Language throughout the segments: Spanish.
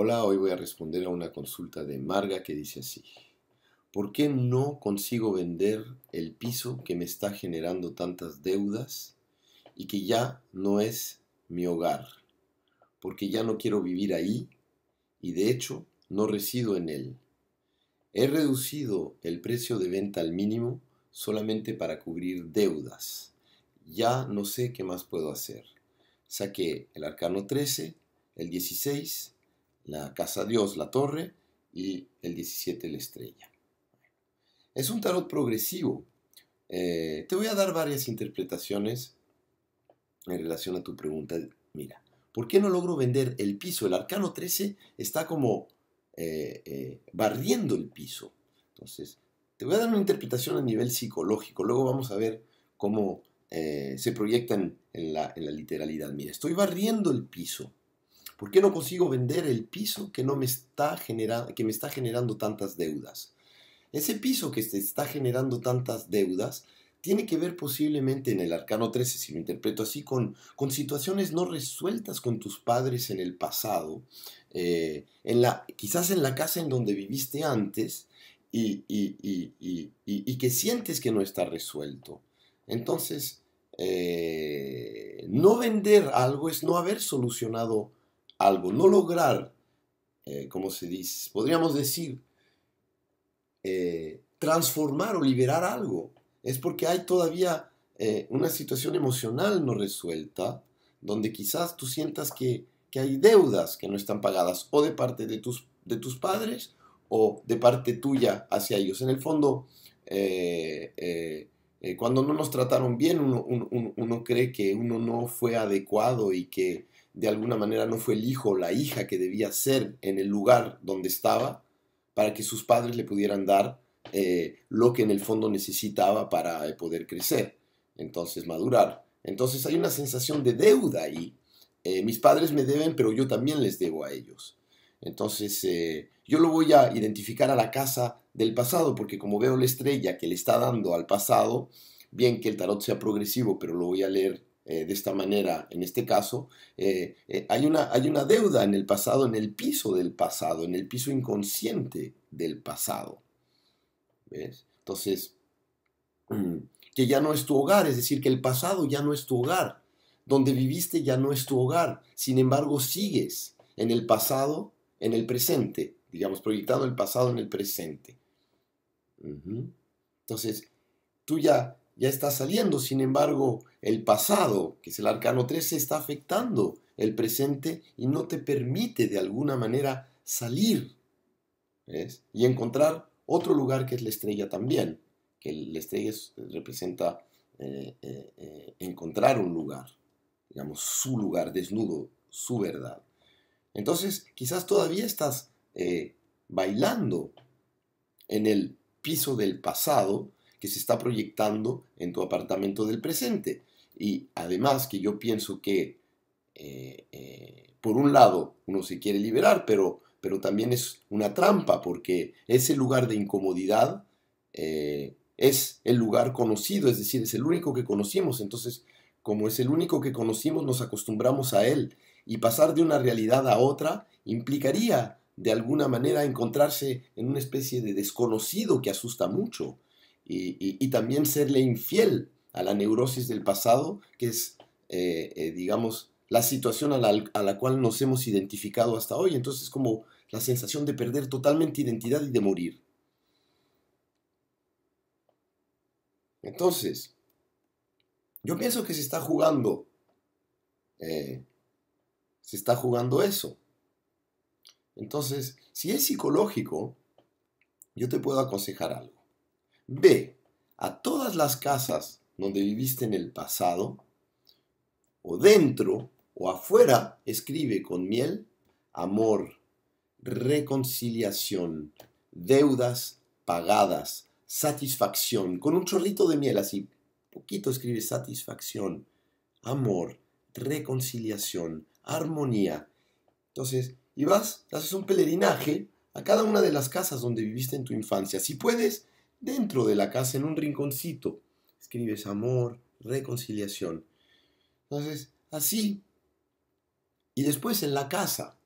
Hola, hoy voy a responder a una consulta de Marga que dice así. ¿Por qué no consigo vender el piso que me está generando tantas deudas y que ya no es mi hogar? Porque ya no quiero vivir ahí y de hecho no resido en él. He reducido el precio de venta al mínimo solamente para cubrir deudas. Ya no sé qué más puedo hacer. Saqué el arcano 13, el 16, la Casa Dios, la Torre, y el 17, la Estrella. Es un tarot progresivo. Eh, te voy a dar varias interpretaciones en relación a tu pregunta. Mira, ¿por qué no logro vender el piso? El arcano 13 está como eh, eh, barriendo el piso. Entonces, te voy a dar una interpretación a nivel psicológico. Luego vamos a ver cómo se proyectan en la, literalidad. Mira, estoy barriendo el piso. ¿Por qué no consigo vender el piso que, no me está generando, que me está generando tantas deudas? Ese piso que te está generando tantas deudas tiene que ver posiblemente en el arcano 13, si lo interpreto así, con, con situaciones no resueltas con tus padres en el pasado, eh, en la, quizás en la casa en donde viviste antes y, que sientes que no está resuelto. Entonces, eh, no vender algo es no haber solucionado algo, no lograr, eh, como se dice, podríamos decir, eh, transformar o liberar algo, es porque hay todavía eh, una situación emocional no resuelta, donde quizás tú sientas que, hay deudas que no están pagadas, o de parte de tus, de tus padres, o de parte tuya hacia ellos. En el fondo, cuando no nos trataron bien, uno cree que uno no fue adecuado y que de alguna manera no fue el hijo o la hija que debía ser en el lugar donde estaba para que sus padres le pudieran dar eh, lo que en el fondo necesitaba para eh, poder crecer, entonces madurar. Entonces hay una sensación de deuda ahí. Eh, mis padres me deben, pero yo también les debo a ellos. Entonces yo lo voy a identificar a la casa del pasado, porque como veo la estrella que le está dando al pasado, bien que el tarot sea progresivo, pero lo voy a leer eh, de esta manera, en este caso, eh, eh, hay, una, hay una deuda en el pasado, en el piso del pasado, en el piso inconsciente del pasado. ¿Ves? Entonces, mm, que ya no es tu hogar, es decir, que el pasado ya no es tu hogar, donde viviste ya no es tu hogar, sin embargo sigues en el pasado, en el presente, digamos, proyectando el pasado en el presente. Entonces, tú ya ya está saliendo, sin embargo, el pasado, que es el arcano 13, está afectando el presente y no te permite de alguna manera salir y encontrar otro lugar que es la estrella también, que la estrella representa eh, eh, eh, encontrar un lugar, digamos, su lugar desnudo, su verdad. Entonces, quizás todavía estás bailando en el piso del pasado, que se está proyectando en tu apartamento del presente. Y además que yo pienso que, eh, eh, por un lado, uno se quiere liberar, pero, pero también es una trampa, porque ese lugar de incomodidad eh, es el lugar conocido, es decir, es el único que conocimos. Entonces, como es el único que conocimos, nos acostumbramos a él. Y pasar de una realidad a otra implicaría, de alguna manera, encontrarse en una especie de desconocido que asusta mucho y, también serle infiel a la neurosis del pasado, que es, eh, eh, digamos, la situación a la, cual nos hemos identificado hasta hoy. Entonces, es como la sensación de perder totalmente identidad y de morir. Entonces, yo pienso que se está jugando, eh, se está jugando eso. Entonces, si es psicológico, yo te puedo aconsejar algo. Ve a todas las casas donde viviste en el pasado, o dentro o afuera, escribe con miel, amor, reconciliación, deudas pagadas, satisfacción, con un chorrito de miel así, poquito escribe satisfacción, amor, reconciliación, armonía. Entonces, y vas, haces un peregrinaje a cada una de las casas donde viviste en tu infancia. Si puedes, dentro de la casa, en un rinconcito. Escribes amor, reconciliación. Entonces, así. Y después en la casa,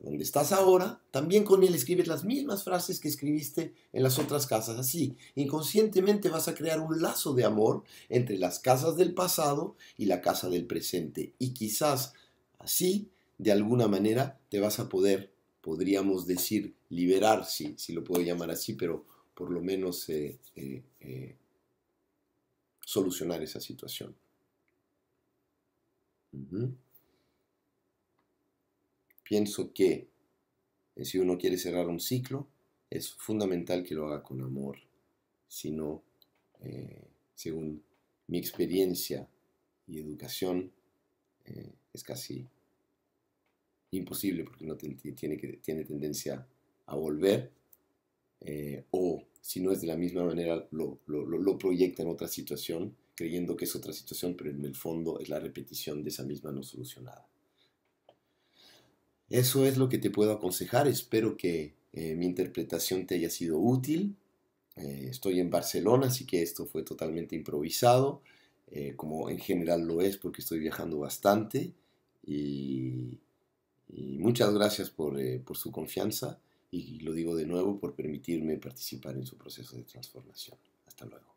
donde estás ahora, también con él escribes las mismas frases que escribiste en las otras casas. Así, inconscientemente vas a crear un lazo de amor entre las casas del pasado y la casa del presente. Y quizás así, de alguna manera, te vas a poder, podríamos decir, liberar, si, lo puedo llamar así, pero por lo menos eh, eh, eh, solucionar esa situación. Pienso que si uno quiere cerrar un ciclo, es fundamental que lo haga con amor, si no, según mi experiencia y educación, es casi imposible porque no tiene, tiene tendencia a volver o si no es de la misma manera, lo, lo, proyecta en otra situación, creyendo que es otra situación, pero en el fondo es la repetición de esa misma no solucionada. Eso es lo que te puedo aconsejar. Espero que eh, mi interpretación te haya sido útil. Eh, estoy en Barcelona, así que esto fue totalmente improvisado, eh, como en general lo es, porque estoy viajando bastante. Y, muchas gracias por, por su confianza y lo digo de nuevo por permitirme participar en su proceso de transformación. Hasta luego.